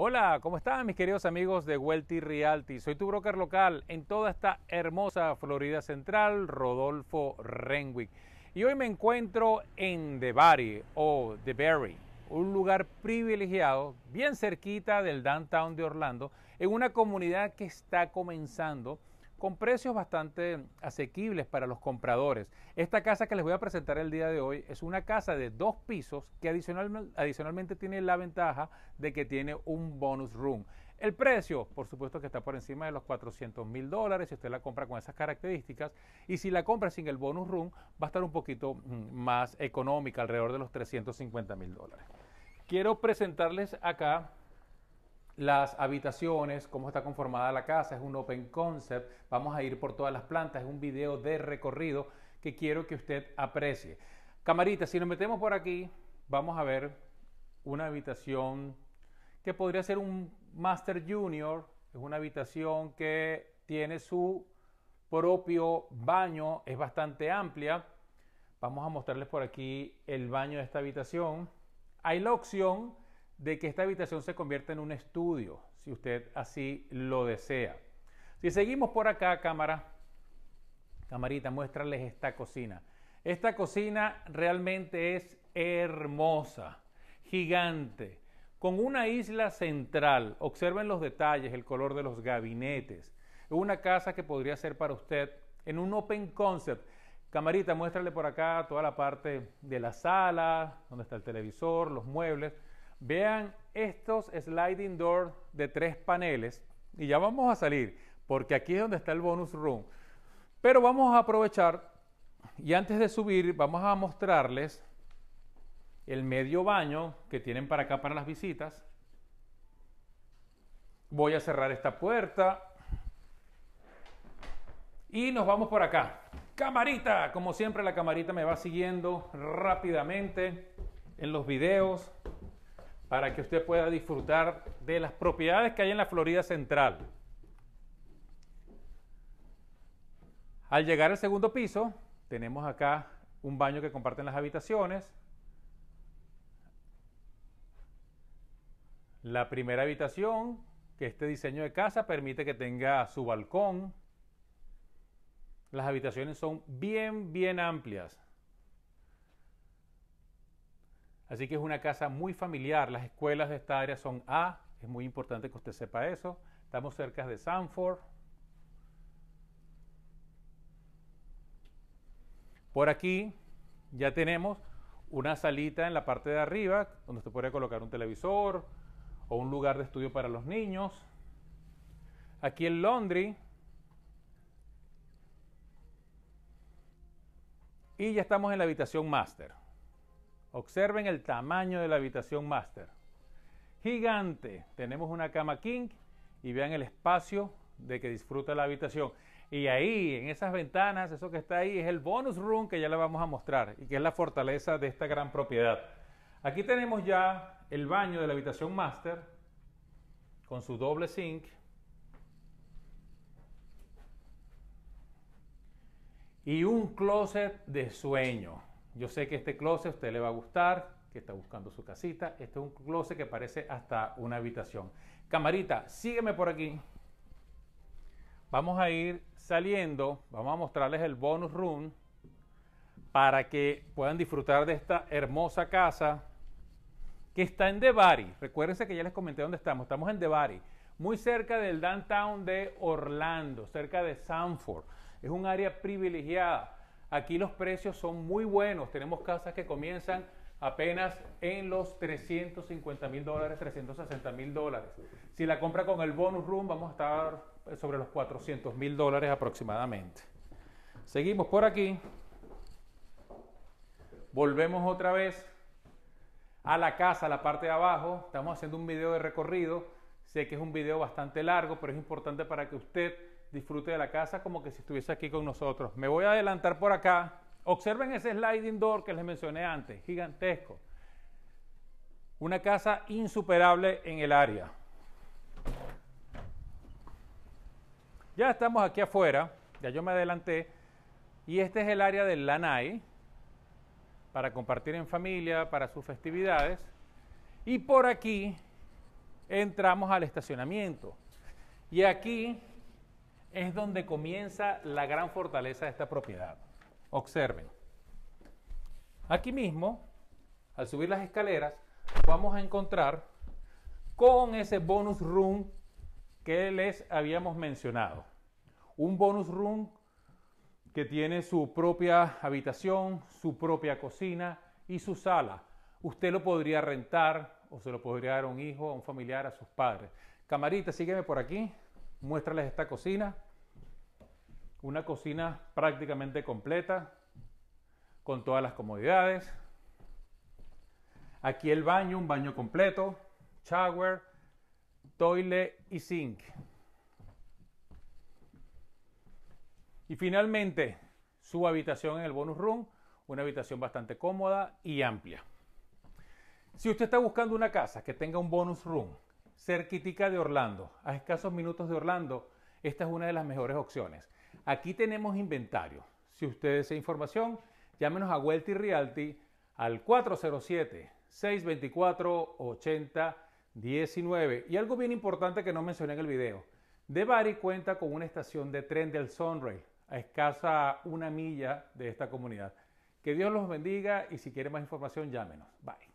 Hola, ¿cómo están mis queridos amigos de Welty Realty? Soy tu broker local en toda esta hermosa Florida Central, Rodolfo Renwick. Y hoy me encuentro en The Barry o The Berry, un lugar privilegiado, bien cerquita del downtown de Orlando, en una comunidad que está comenzando con precios bastante asequibles para los compradores. Esta casa que les voy a presentar el día de hoy es una casa de dos pisos que adicionalmente tiene la ventaja de que tiene un bonus room. El precio, por supuesto que está por encima de los 400 mil dólares si usted la compra con esas características y si la compra sin el bonus room va a estar un poquito mm, más económica, alrededor de los 350 mil dólares. Quiero presentarles acá las habitaciones, cómo está conformada la casa, es un open concept, vamos a ir por todas las plantas, es un video de recorrido que quiero que usted aprecie. Camarita, si nos metemos por aquí, vamos a ver una habitación que podría ser un Master Junior, es una habitación que tiene su propio baño, es bastante amplia. Vamos a mostrarles por aquí el baño de esta habitación. Hay la opción de que esta habitación se convierta en un estudio, si usted así lo desea. Si seguimos por acá, cámara, camarita, muéstrales esta cocina. Esta cocina realmente es hermosa, gigante, con una isla central. Observen los detalles, el color de los gabinetes. Una casa que podría ser para usted en un open concept. Camarita, muéstrale por acá toda la parte de la sala, donde está el televisor, los muebles Vean estos sliding doors de tres paneles y ya vamos a salir porque aquí es donde está el bonus room. Pero vamos a aprovechar y antes de subir vamos a mostrarles el medio baño que tienen para acá para las visitas. Voy a cerrar esta puerta y nos vamos por acá. Camarita, como siempre la camarita me va siguiendo rápidamente en los videos para que usted pueda disfrutar de las propiedades que hay en la Florida Central. Al llegar al segundo piso, tenemos acá un baño que comparten las habitaciones. La primera habitación, que este diseño de casa permite que tenga su balcón. Las habitaciones son bien, bien amplias. Así que es una casa muy familiar. Las escuelas de esta área son A, es muy importante que usted sepa eso. Estamos cerca de Sanford. Por aquí ya tenemos una salita en la parte de arriba donde usted podría colocar un televisor o un lugar de estudio para los niños. Aquí el laundry. Y ya estamos en la habitación master. Observen el tamaño de la habitación master. Gigante. Tenemos una cama king y vean el espacio de que disfruta la habitación. Y ahí, en esas ventanas, eso que está ahí es el bonus room que ya le vamos a mostrar y que es la fortaleza de esta gran propiedad. Aquí tenemos ya el baño de la habitación master con su doble sink. Y un closet de sueño. Yo sé que este closet a usted le va a gustar, que está buscando su casita. Este es un closet que parece hasta una habitación. Camarita, sígueme por aquí. Vamos a ir saliendo, vamos a mostrarles el bonus room para que puedan disfrutar de esta hermosa casa que está en Debari. Recuérdense que ya les comenté dónde estamos. Estamos en Debari, muy cerca del downtown de Orlando, cerca de Sanford. Es un área privilegiada Aquí los precios son muy buenos. Tenemos casas que comienzan apenas en los 350 mil dólares, 360 mil dólares. Si la compra con el bonus room, vamos a estar sobre los 400 mil dólares aproximadamente. Seguimos por aquí. Volvemos otra vez a la casa, a la parte de abajo. Estamos haciendo un video de recorrido. Sé que es un video bastante largo, pero es importante para que usted disfrute de la casa como que si estuviese aquí con nosotros. Me voy a adelantar por acá. Observen ese sliding door que les mencioné antes, gigantesco. Una casa insuperable en el área. Ya estamos aquí afuera, ya yo me adelanté, y este es el área del Lanai, para compartir en familia, para sus festividades. Y por aquí entramos al estacionamiento. Y aquí es donde comienza la gran fortaleza de esta propiedad. Observen. Aquí mismo, al subir las escaleras, vamos a encontrar con ese bonus room que les habíamos mencionado. Un bonus room que tiene su propia habitación, su propia cocina y su sala. Usted lo podría rentar o se lo podría dar a un hijo, a un familiar, a sus padres. Camarita, sígueme por aquí muéstrales esta cocina. Una cocina prácticamente completa, con todas las comodidades. Aquí el baño, un baño completo, shower, toilet y sink. Y finalmente, su habitación en el bonus room, una habitación bastante cómoda y amplia. Si usted está buscando una casa que tenga un bonus room, cerquitica de Orlando, a escasos minutos de Orlando, esta es una de las mejores opciones. Aquí tenemos inventario. Si ustedes desea información, llámenos a Welty Realty al 407-624-8019. Y algo bien importante que no mencioné en el video. DeBari cuenta con una estación de tren del Sunray a escasa una milla de esta comunidad. Que Dios los bendiga y si quiere más información, llámenos. Bye.